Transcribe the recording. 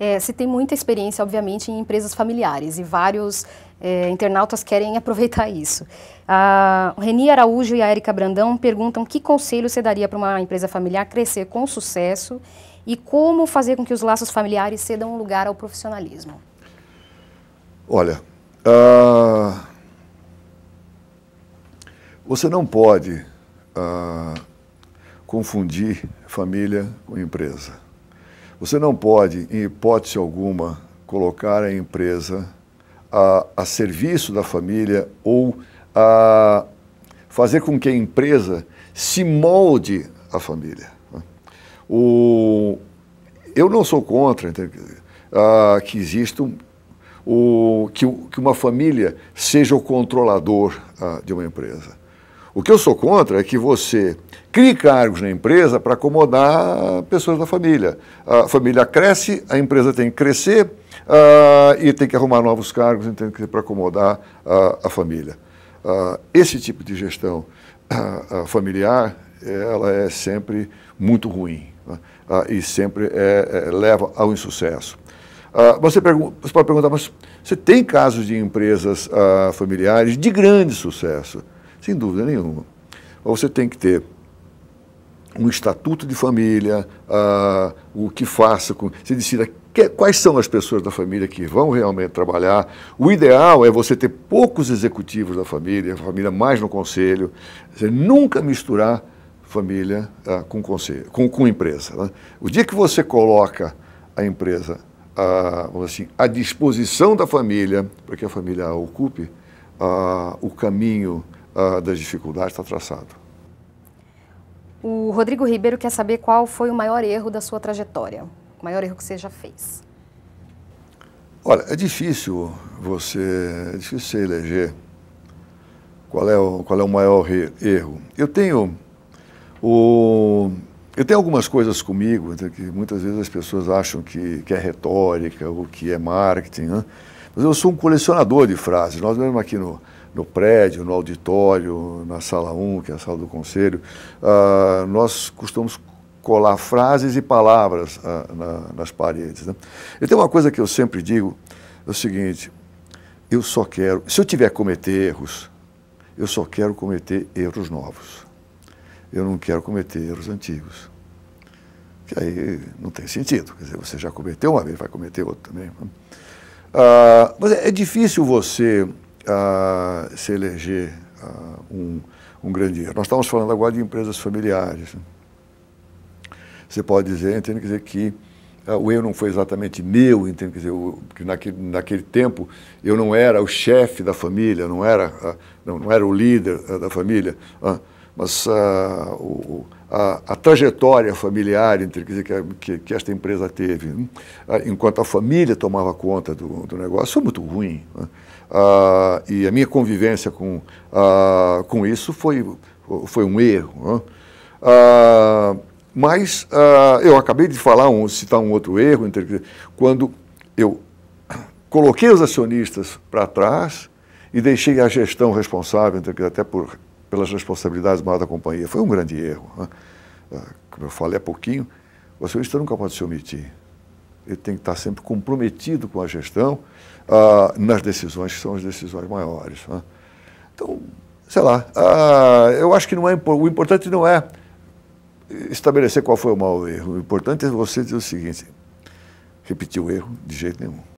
É, se tem muita experiência, obviamente, em empresas familiares e vários é, internautas querem aproveitar isso. A Reni Araújo e a Erika Brandão perguntam que conselho você daria para uma empresa familiar crescer com sucesso e como fazer com que os laços familiares cedam lugar ao profissionalismo. Olha, uh, você não pode uh, confundir família com empresa. Você não pode, em hipótese alguma, colocar a empresa a, a serviço da família ou a fazer com que a empresa se molde à família. O, eu não sou contra ah, que exista um, o, que, que, uma família seja o controlador ah, de uma empresa. O que eu sou contra é que você crie cargos na empresa para acomodar pessoas da família. A família cresce, a empresa tem que crescer uh, e tem que arrumar novos cargos para acomodar uh, a família. Uh, esse tipo de gestão familiar ela é sempre muito ruim né? e sempre é, é, leva ao insucesso. Você, você, pode perguntar, mas você tem casos de empresas familiares de grande sucesso? Sem dúvida nenhuma. Você tem que ter um estatuto de família, uh, o que faça, com, você decida que, quais são as pessoas da família que vão realmente trabalhar. O ideal é você ter poucos executivos da família, a família mais no conselho, Você nunca misturar família uh, com conselho, com, com empresa. Né? O dia que você coloca a empresa uh, assim, à disposição da família, para que a família ocupe, o caminho uh, das dificuldades está traçado. O Rodrigo Ribeiro quer saber qual foi o maior erro da sua trajetória, o maior erro que você já fez. Olha, é difícil você, é difícil você eleger qual é o, qual é o maior erro. Eu tenho o, eu tenho algumas coisas comigo né, que muitas vezes as pessoas acham que, que é retórica ou que é marketing, né? mas eu sou um colecionador de frases. Nós mesmo aqui no, no prédio, no auditório, na sala 1, que é a sala do conselho, uh, nós costumamos colar frases e palavras uh, na, nas paredes. Né? E tem uma coisa que eu sempre digo, é o seguinte, eu só quero, se eu tiver que cometer erros, eu só quero cometer erros novos. Eu não quero cometer erros antigos. Que aí não tem sentido. Quer dizer, você já cometeu uma vez, vai cometer outra também. Uh, mas é, é difícil você a se eleger um, um grande erro. Nós estamos falando agora de empresas familiares. Você pode dizer, entendo dizer que ah, o erro não foi exatamente meu, entendo dizer, que naquele, naquele tempo eu não era o chefe da família, não era, ah, não, não era o líder ah, da família mas uh, o, a, a, trajetória familiar entre, dizer, que, que, que, esta empresa teve, hum, enquanto a família tomava conta do, do negócio, foi muito ruim. Né? Uh, e a minha convivência com, uh, com isso foi, foi um erro. Né? mas eu acabei de falar, um, citar um outro erro, entre, quando eu coloquei os acionistas para trás e deixei a gestão responsável, entre, até por pelas responsabilidades maiores da companhia. Foi um grande erro. Né? Ah, como eu falei há pouquinho, o acionista nunca pode se omitir. Ele tem que estar sempre comprometido com a gestão ah, nas decisões que são as decisões maiores. Né? Então, sei lá, ah, eu acho que não é o importante não é estabelecer qual foi o mau erro. O importante é você dizer o seguinte: repetir o erro de jeito nenhum.